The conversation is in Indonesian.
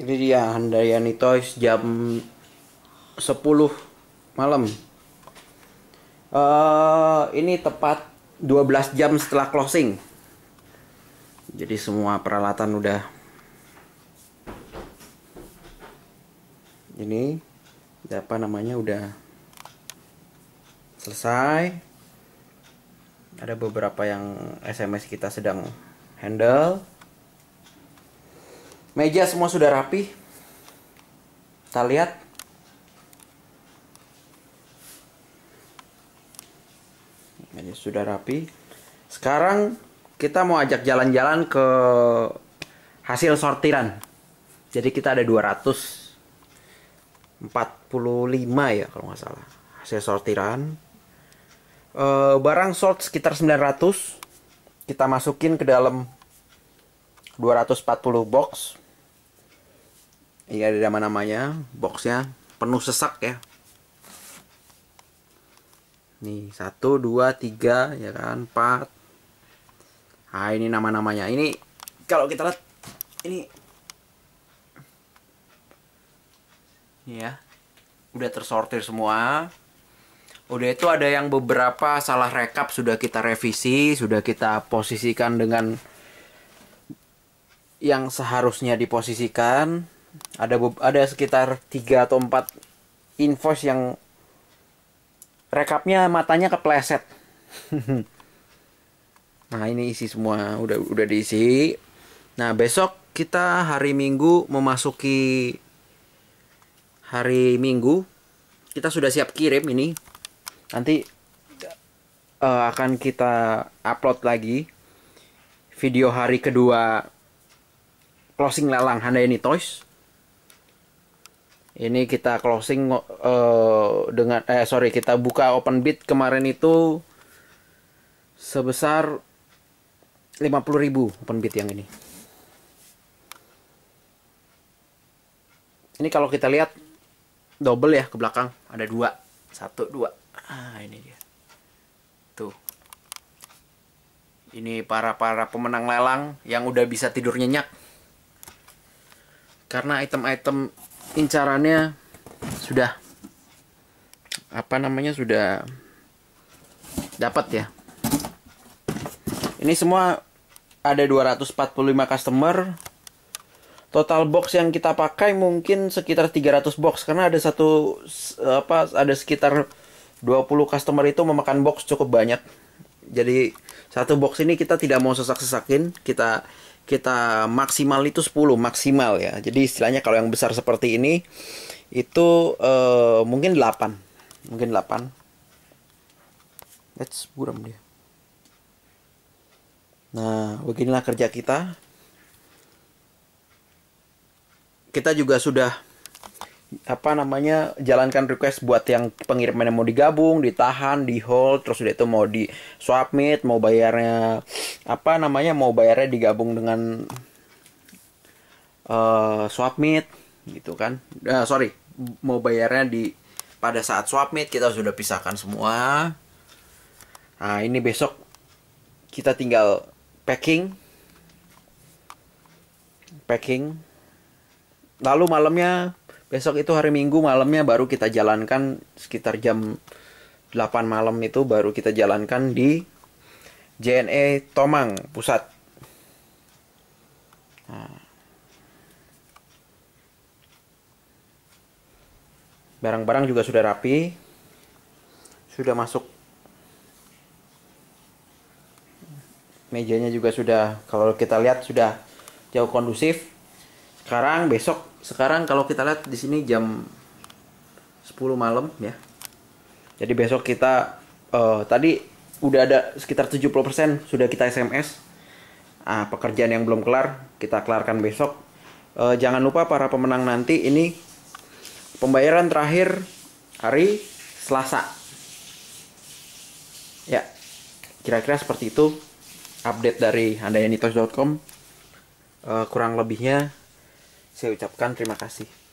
Ini dia Handayani Toys jam 10 malam. Uh, ini tepat 12 jam setelah closing. Jadi semua peralatan udah ini apa namanya udah selesai ada beberapa yang SMS kita sedang handle meja semua sudah rapi kita lihat meja sudah rapi sekarang kita mau ajak jalan-jalan ke hasil sortiran jadi kita ada 245 ya kalau nggak salah hasil sortiran Uh, barang short sekitar 900 kita masukin ke dalam 240 box ini ada nama-namanya boxnya penuh sesak ya nih satu dua tiga ya kan empat ah ini nama-namanya ini kalau kita lihat ini ya udah tersortir semua Udah itu ada yang beberapa salah rekap sudah kita revisi, sudah kita posisikan dengan yang seharusnya diposisikan. Ada ada sekitar 3 atau 4 invoice yang rekapnya matanya kepleset. nah, ini isi semua, udah udah diisi. Nah, besok kita hari Minggu memasuki hari Minggu. Kita sudah siap kirim ini nanti uh, akan kita upload lagi video hari kedua closing lelang Honda ini Toys. Ini kita closing uh, dengan eh sorry kita buka open bid kemarin itu sebesar 50.000 open bid yang ini. Ini kalau kita lihat double ya ke belakang ada dua satu dua ah ini dia tuh ini para para pemenang lelang yang udah bisa tidur nyenyak karena item-item incarannya sudah apa namanya sudah dapat ya ini semua ada 245 customer total box yang kita pakai mungkin sekitar 300 box karena ada satu apa ada sekitar 20 customer itu memakan box cukup banyak. Jadi satu box ini kita tidak mau sesak-sesakin, kita kita maksimal itu 10 maksimal ya. Jadi istilahnya kalau yang besar seperti ini itu uh, mungkin 8. Mungkin 8. That's buram dia. Nah, beginilah kerja kita. Kita juga sudah apa namanya jalankan request buat yang pengiriman yang mau digabung, ditahan, di hold, terus udah itu mau di submit, mau bayarnya apa namanya mau bayarnya digabung dengan uh, submit gitu kan? Uh, sorry, mau bayarnya di pada saat submit kita sudah pisahkan semua. Nah ini besok kita tinggal packing, packing. Lalu malamnya besok itu hari Minggu malamnya baru kita jalankan sekitar jam 8 malam itu baru kita jalankan di JNE Tomang pusat. Nah. Barang-barang juga sudah rapi. Sudah masuk. Mejanya juga sudah kalau kita lihat sudah jauh kondusif. Sekarang besok sekarang kalau kita lihat di sini jam 10 malam ya. Jadi besok kita uh, tadi udah ada sekitar 70% sudah kita SMS. Ah, pekerjaan yang belum kelar kita kelarkan besok. Uh, jangan lupa para pemenang nanti ini pembayaran terakhir hari Selasa. Ya. Kira-kira seperti itu update dari andayanitos.com Uh, eh, kurang lebihnya saya ucapkan terima kasih